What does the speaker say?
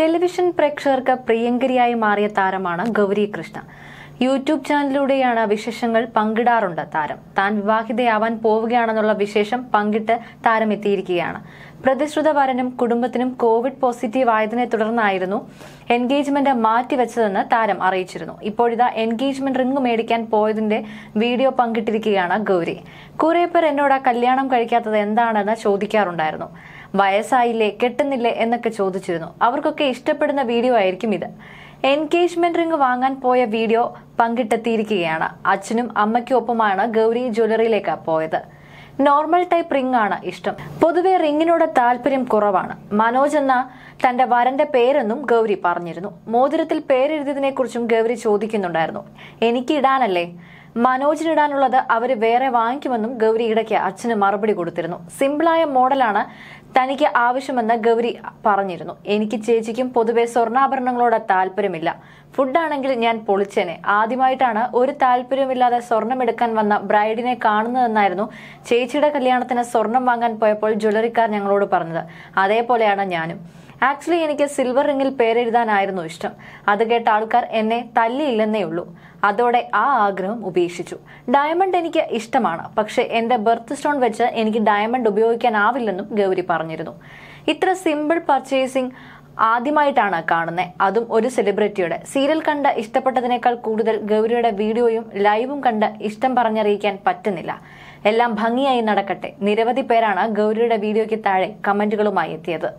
television പ്രേക്ഷകർക്ക് പ്രിയങ്കരിയായി മാറിയ താരമാണ് ഗൗരി കൃഷ്ണ യൂട്യൂബ് ചാനലിലൂടെയാണ് വിശേഷങ്ങൾ പങ്കിടാറുണ്ട് താരം താൻ വിവാഹിതയാവാൻ പോവുകയാണെന്നുള്ള വിശേഷം പങ്കിട്ട് താരം എത്തിയിരിക്കുകയാണ് പ്രതിശ്രുത വരനും കുടുംബത്തിനും കോവിഡ് പോസിറ്റീവ് ആയതിനെ തുടർന്നായിരുന്നു എൻഗേജ്മെന്റ് മാറ്റിവെച്ചതെന്ന് താരം അറിയിച്ചിരുന്നു ഇപ്പോഴിതാ എൻഗേജ്മെന്റ് റിംഗ് മേടിക്കാൻ പോയതിന്റെ വീഡിയോ പങ്കിട്ടിരിക്കുകയാണ് ഗൗരി കുറെ പേർ എന്നോട് ആ കല്യാണം കഴിക്കാത്തത് എന്താണെന്ന് ചോദിക്കാറുണ്ടായിരുന്നു വയസ്സായില്ലേ കെട്ടുന്നില്ലേ എന്നൊക്കെ ചോദിച്ചിരുന്നു അവർക്കൊക്കെ ഇഷ്ടപ്പെടുന്ന വീഡിയോ ആയിരിക്കും ഇത് എൻഗേജ്മെന്റ് റിംഗ് വാങ്ങാൻ പോയ വീഡിയോ പങ്കിട്ടെത്തിയിരിക്കുകയാണ് അച്ഛനും അമ്മയ്ക്കും ഒപ്പമാണ് ഗൗരി ജ്വല്ലറിയിലേക്ക് പോയത് നോർമൽ ടൈപ്പ് റിംഗ് ആണ് ഇഷ്ടം പൊതുവെ റിംഗിനോട് താല്പര്യം കുറവാണ് മനോജ് എന്ന തന്റെ വരന്റെ പേരെന്നും ഗൗരി പറഞ്ഞിരുന്നു മോതിരത്തിൽ കുറിച്ചും ഗൗരി ചോദിക്കുന്നുണ്ടായിരുന്നു എനിക്ക് ഇടാനല്ലേ മനോജിനിടാനുള്ളത് അവർ വേറെ വാങ്ങിക്കുമെന്നും ഗൗരി ഇടയ്ക്ക് അച്ഛന് മറുപടി കൊടുത്തിരുന്നു സിമ്പിളായ മോഡലാണ് തനിക്ക് ആവശ്യമെന്ന് ഗൗരി പറഞ്ഞിരുന്നു എനിക്ക് ചേച്ചിക്കും പൊതുവെ സ്വർണ്ണാഭരണങ്ങളോട് താല്പര്യമില്ല ഫുഡാണെങ്കിൽ ഞാൻ പൊളിച്ചേനെ ആദ്യമായിട്ടാണ് ഒരു താല്പര്യമില്ലാതെ സ്വർണ്ണമെടുക്കാൻ വന്ന ബ്രൈഡിനെ കാണുന്നതെന്നായിരുന്നു ചേച്ചിയുടെ കല്യാണത്തിന് സ്വർണം വാങ്ങാൻ പോയപ്പോൾ ജ്വല്ലറിക്കാർ ഞങ്ങളോട് പറഞ്ഞത് അതേപോലെയാണ് ഞാനും ആക്ച്വലി എനിക്ക് സിൽവർ റിങ്ങിൽ പേരെഴുതാനായിരുന്നു ഇഷ്ടം അത് കേട്ട ആൾക്കാർ എന്നെ തല്ലിയില്ലെന്നേ ഉള്ളൂ അതോടെ ആ ആഗ്രഹം ഉപേക്ഷിച്ചു ഡയമണ്ട് എനിക്ക് ഇഷ്ടമാണ് പക്ഷേ എൻ്റെ ബർത്ത് സ്റ്റോൺ വെച്ച് എനിക്ക് ഡയമണ്ട് ഉപയോഗിക്കാനാവില്ലെന്നും ഗൗരി പറഞ്ഞിരുന്നു ഇത്ര സിമ്പിൾ പർച്ചേസിംഗ് ആദ്യമായിട്ടാണ് കാണുന്നത് അതും ഒരു സെലിബ്രിറ്റിയുടെ സീരിയൽ കണ്ട ഇഷ്ടപ്പെട്ടതിനേക്കാൾ കൂടുതൽ ഗൗരിയുടെ വീഡിയോയും ലൈവും കണ്ട് ഇഷ്ടം പറഞ്ഞറിയിക്കാൻ പറ്റുന്നില്ല എല്ലാം ഭംഗിയായി നടക്കട്ടെ നിരവധി പേരാണ് ഗൗരിയുടെ വീഡിയോയ്ക്ക് താഴെ കമന്റുകളുമായി എത്തിയത്